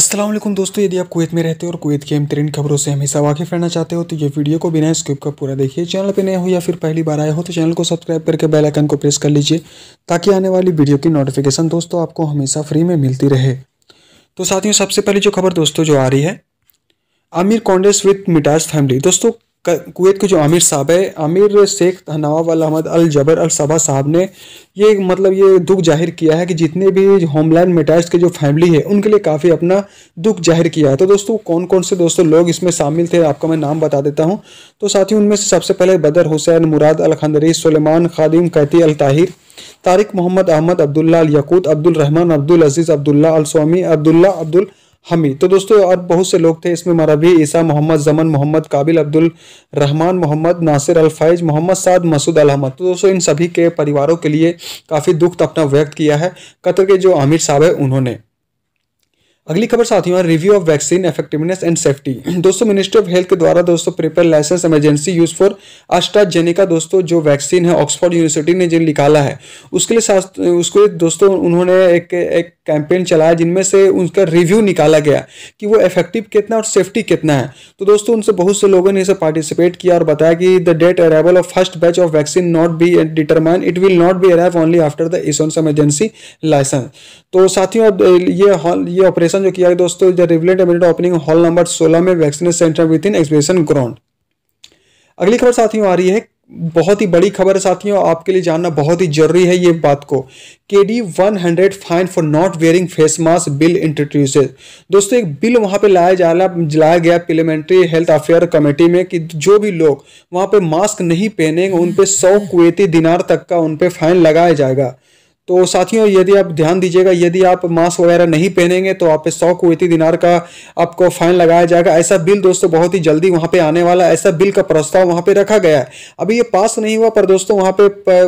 असलम दोस्तों यदि आप कुवैत में रहते हो और कुवैत की अमतरीन खबरों से हमेशा वाकिफ रहना चाहते हो तो ये वीडियो को बिना स्क्रिप का पूरा देखिए चैनल पर नए हो या फिर पहली बार आए हो तो चैनल को सब्सक्राइब करके बेल आइकन को प्रेस कर लीजिए ताकि आने वाली वीडियो की नोटिफिकेशन दोस्तों आपको हमेशा फ्री में मिलती रहे तो साथियों सबसे पहले जो खबर दोस्तों जो आ रही है आमिर कॉन्डेस विथ मिटाज फैमिली दोस्तों कुवैत के जो आमिर साहब है आमिर शेख अल अहमद अल जबर अल सबा साहब ने ये मतलब ये दुख जाहिर किया है कि जितने भी होमलैंड मेटाइज के जो फैमिली है उनके लिए काफ़ी अपना दुख जाहिर किया है तो दोस्तों कौन कौन से दोस्तों लोग इसमें शामिल थे आपका मैं नाम बता देता हूँ तो साथ ही उनमें से सबसे पहले बदर हुसैन मुराद अल खंदरी सलेमान खादिम कैती अल ताहिर तारिक मोहम्मद अहमद अब्दुल्ला अल यकूत अब्दुलरहमान अब्दुल अजीज़ अब्दुल्ला अल स्वामी अब्दुल्ला अब्दुल हमी तो दोस्तों और बहुत से लोग थे इसमें मरबी ईसा मोहम्मद जमन मोहम्मद काबिल अब्दुल रहमान मोहम्मद नासिर फैज मोहम्मद साद मसूद अल अहमद तो दोस्तों इन सभी के परिवारों के लिए काफ़ी दुख अपना व्यक्त किया है कतर के जो आमिर साहब है उन्होंने अगली खबर साथियों है review of vaccine effectiveness and safety दोस्तों मिनिस्ट्री ऑफ हेल्थ के द्वारा दोस्तों prepare licence emergency use for AstraZeneca दोस्तों जो वैक्सीन है ऑक्सफोर्ड यूनिवर्सिटी ने जो निकाला है उसके लिए उसको दोस्तों उन्होंने एक एक कैंपेन चलाया जिनमें से उनका रिव्यू निकाला गया कि वो इफेक्टिव कितना और सेफ्टी कितना है तो दोस्तों उनसे बहुत से लोगों ने इसे पार्टिसिपेट किया और बताया कि the date arrival of first batch of vaccine not be determine it will not be arrive only after the issuance emergency licence तो साथियों ये ये ऑपरेशन क्वेश्चन जो किया गया दोस्तों इज रिवलेट एमिनेट ओपनिंग हॉल नंबर सोलह में vaccination centre within exhibition ground अगली खबर साथियों आ रही है बहुत ही बड़ी खबर है साथियों आपके लिए जानना बहुत ही जरूरी है ये बात को K D one hundred fine for not wearing face mask bill introduce दोस्तों एक बिल वहाँ पे लाया जा रहा लाया गया पार्लियामेंट्री हेल्थ अफेयर कमेटी में कि जो भी लोग वहाँ पे मास्क नहीं पहनेंगे उन पे सौ कुवैती दिनार तक का उन पे फाइन लगाया जाएगा तो साथियों यदि आप ध्यान दीजिएगा यदि आप मास्क वगैरह नहीं पहनेंगे तो आप सौ कुवैती दिनार का आपको फाइन लगाया जाएगा ऐसा बिल दोस्तों बहुत ही जल्दी वहाँ पे आने वाला ऐसा बिल का प्रस्ताव वहाँ पे रखा गया है अभी ये पास नहीं हुआ पर दोस्तों वहाँ पे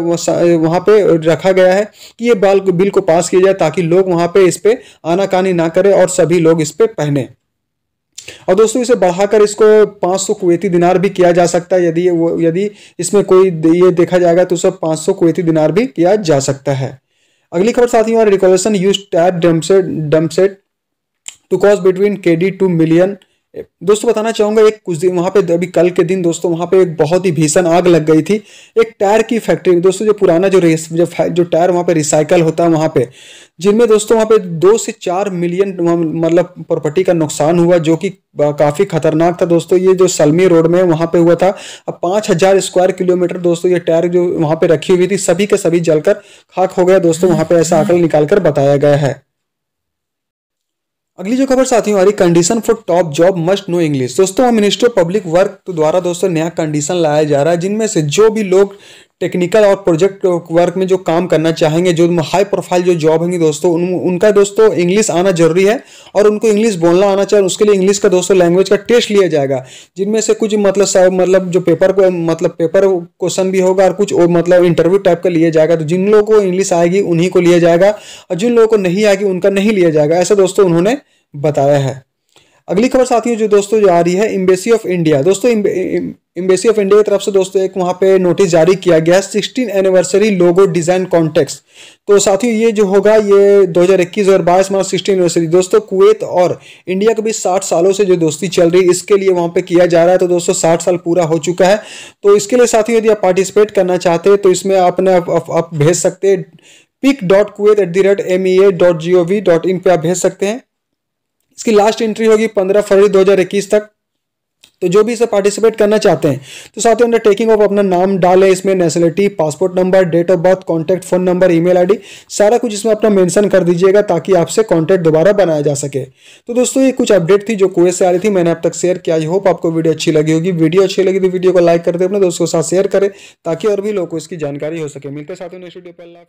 वहाँ पे रखा गया है कि ये बाल बिल को पास किया जाए ताकि लोग वहाँ पर इस पर आनाकानी ना करें और सभी लोग इस पर पहने और दोस्तों इसे बढ़ाकर इसको 500 कुवैती दिनार भी किया जा सकता है यदि वो यदि इसमें कोई ये देखा जाएगा तो उसे 500 कुवैती दिनार भी किया जा सकता है अगली खबर साथियों और रिकोलेशन यूज टैप डम्पसेट डम्पसेट to cost between K D two million दोस्तों बताना चाहूंगा एक कुछ दिन वहाँ पे अभी कल के दिन दोस्तों वहां पे एक बहुत ही भीषण आग लग गई थी एक टायर की फैक्ट्री में दोस्तों जो पुराना जो रेस जो जो टायर वहाँ पे रिसाइकल होता है वहाँ पे जिनमें दोस्तों वहाँ पे दो से चार मिलियन मतलब प्रॉपर्टी का नुकसान हुआ जो कि काफ़ी खतरनाक था दोस्तों ये जो सलमी रोड में वहाँ पे हुआ था अब पांच हज़ार स्क्वायर किलोमीटर दोस्तों ये टायर जो वहाँ पे रखी हुई थी सभी के सभी जलकर खाक हो गया दोस्तों वहाँ पे ऐसा आकल निकाल कर बताया गया है अगली जो खबर साथियों हमारी condition for top job must know English दोस्तों मिनिस्ट्री ऑफ पब्लिक वर्क द्वारा दोस्तों नया कंडीशन लाया जा रहा है जिनमें से जो भी लोग टेक्निकल और प्रोजेक्ट वर्क में जो काम करना चाहेंगे जो हाई प्रोफाइल जो जॉब होंगी दोस्तों उन, उनका दोस्तों इंग्लिश आना जरूरी है और उनको इंग्लिश बोलना आना चाहिए उसके लिए इंग्लिश का दोस्तों लैंग्वेज का टेस्ट लिया जाएगा जिनमें से कुछ मतलब सब मतलब जो पेपर को मतलब पेपर क्वेश्चन भी होगा और कुछ और मतलब इंटरव्यू टाइप का लिया जाएगा तो जिन लोगों को इंग्लिश आएगी उन्हीं को लिया जाएगा और जिन लोगों को नहीं आएगी उनका नहीं लिया जाएगा ऐसा दोस्तों उन्होंने बताया है अगली खबर साथियों जो दोस्तों जो आ रही है एम्बेसी ऑफ इंडिया दोस्तों एम्बेसी ऑफ इंडिया की तरफ से दोस्तों एक वहां पे नोटिस जारी किया गया है sixteen anniversary logo design contest तो साथियों ये जो होगा ये 2021 और 22 मार्च सिक्सटीन एनिवर्सरी दोस्तों कुवैत और इंडिया के बीच 60 सालों से जो दोस्ती चल रही है इसके लिए वहां पे किया जा रहा है तो दोस्तों साठ साल पूरा हो चुका है तो इसके लिए साथियों यदि आप पार्टिसिपेट करना चाहते हैं तो इसमें अपने आप भेज सकते हैं pic dot Kuwait at the rate M E A dot G O V dot in पर आप भेज सकते हैं इसकी लास्ट एंट्री होगी पंद्रह फरवरी 2021 तक तो जो भी इसे पार्टिसिपेट करना चाहते हैं तो साथ ही अंडरटेकिंग ऑफ अपना नाम डाले इसमें nationality passport number date of birth contact phone number email ID सारा कुछ इसमें अपना मेंशन कर दीजिएगा ताकि आपसे कॉन्टैक्ट दोबारा बनाया जा सके तो दोस्तों ये कुछ अपडेट थी जो कुएं से आ रही थी मैंने अब तक शेयर किया आई होप आपको वीडियो अच्छी लगी होगी वीडियो अच्छी लगी तो वीडियो को लाइक करते अपने दोस्तों के साथ शेयर करें ताकि और भी लोगों को इसकी जानकारी हो सके मिलते साथ ही नेक्स्ट वीडियो